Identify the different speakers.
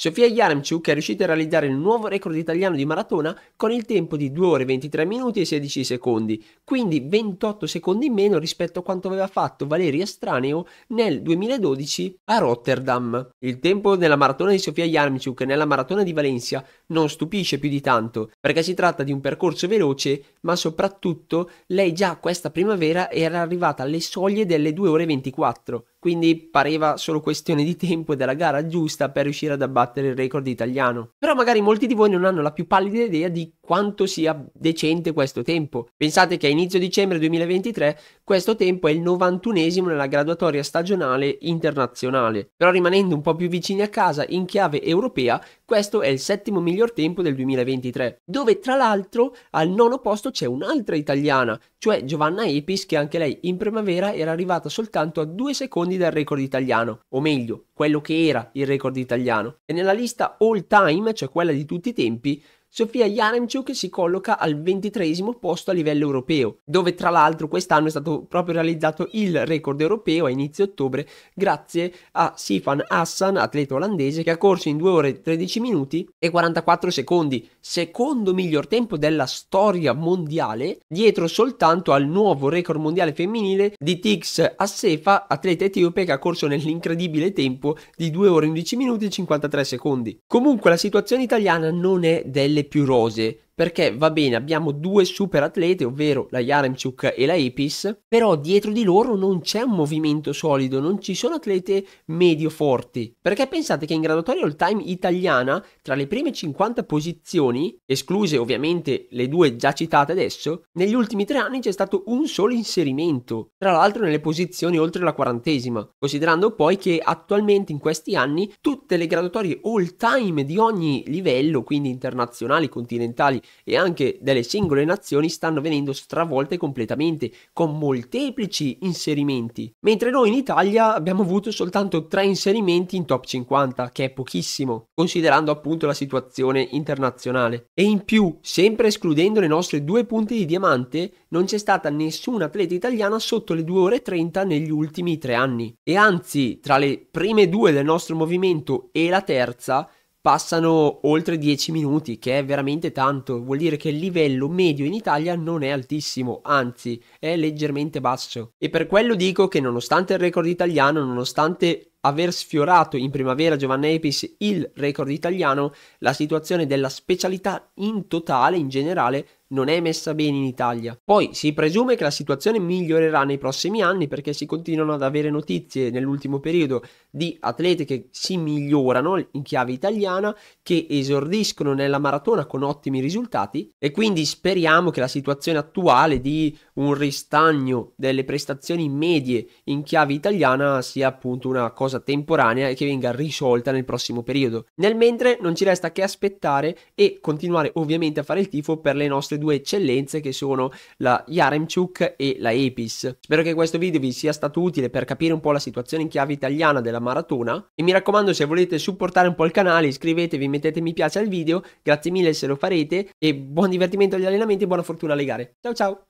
Speaker 1: Sofia Yaramchuk è riuscita a realizzare il nuovo record italiano di maratona con il tempo di 2 ore 23 minuti e 16 secondi, quindi 28 secondi in meno rispetto a quanto aveva fatto Valeria Straneo nel 2012 a Rotterdam. Il tempo della maratona di Sofia Yaramchuk nella maratona di Valencia non stupisce più di tanto, perché si tratta di un percorso veloce ma soprattutto lei già questa primavera era arrivata alle soglie delle 2 ore 24, quindi pareva solo questione di tempo e della gara giusta per riuscire ad abbattere il record italiano. Però magari molti di voi non hanno la più pallida idea di quanto sia decente questo tempo. Pensate che a inizio dicembre 2023 questo tempo è il 91esimo nella graduatoria stagionale internazionale, però rimanendo un po' più vicini a casa in chiave europea questo è il settimo miglior tempo del 2023, dove tra l'altro al nono posto c'è un'altra italiana, cioè Giovanna Epis che anche lei in primavera era arrivata soltanto a due secondi dal record italiano, o meglio quello che era il record italiano. E nella lista all time, cioè quella di tutti i tempi, Sofia Jaremchuk si colloca al ventitresimo posto a livello europeo, dove tra l'altro quest'anno è stato proprio realizzato il record europeo a inizio ottobre grazie a Sifan Hassan, atleta olandese, che ha corso in 2 ore 13 minuti e 44 secondi, secondo miglior tempo della storia mondiale, dietro soltanto al nuovo record mondiale femminile di Tix Assefa, atleta etiope che ha corso nell'incredibile tempo tempo di 2 ore 11 minuti e 53 secondi. Comunque la situazione italiana non è delle più rose, perché va bene, abbiamo due super atlete, ovvero la Yaremchuk e la Epis, però dietro di loro non c'è un movimento solido, non ci sono atlete medio forti. Perché pensate che in graduatoria all time italiana, tra le prime 50 posizioni, escluse ovviamente le due già citate adesso, negli ultimi tre anni c'è stato un solo inserimento, tra l'altro nelle posizioni oltre la quarantesima, considerando poi che attualmente in questi anni tutte le graduatorie all time di ogni livello, quindi internazionali, continentali, e anche delle singole nazioni stanno venendo stravolte completamente con molteplici inserimenti, mentre noi in Italia abbiamo avuto soltanto tre inserimenti in top 50, che è pochissimo, considerando appunto la situazione internazionale. E in più, sempre escludendo le nostre due punte di diamante, non c'è stata nessuna atleta italiana sotto le 2 ore 30 negli ultimi tre anni. E anzi, tra le prime due del nostro movimento e la terza, passano oltre 10 minuti, che è veramente tanto, vuol dire che il livello medio in Italia non è altissimo, anzi è leggermente basso. E per quello dico che nonostante il record italiano, nonostante aver sfiorato in primavera Giovanna Epis il record italiano, la situazione della specialità in totale, in generale, non è messa bene in Italia. Poi si presume che la situazione migliorerà nei prossimi anni perché si continuano ad avere notizie nell'ultimo periodo di atlete che si migliorano in chiave italiana, che esordiscono nella maratona con ottimi risultati e quindi speriamo che la situazione attuale di un ristagno delle prestazioni medie in chiave italiana sia appunto una cosa temporanea e che venga risolta nel prossimo periodo. Nel mentre non ci resta che aspettare e continuare ovviamente a fare il tifo per le nostre due eccellenze che sono la Yaremchuk e la Epis. Spero che questo video vi sia stato utile per capire un po' la situazione in chiave italiana della maratona e mi raccomando se volete supportare un po' il canale iscrivetevi, mettete mi piace al video, grazie mille se lo farete e buon divertimento agli allenamenti e buona fortuna alle gare. Ciao ciao!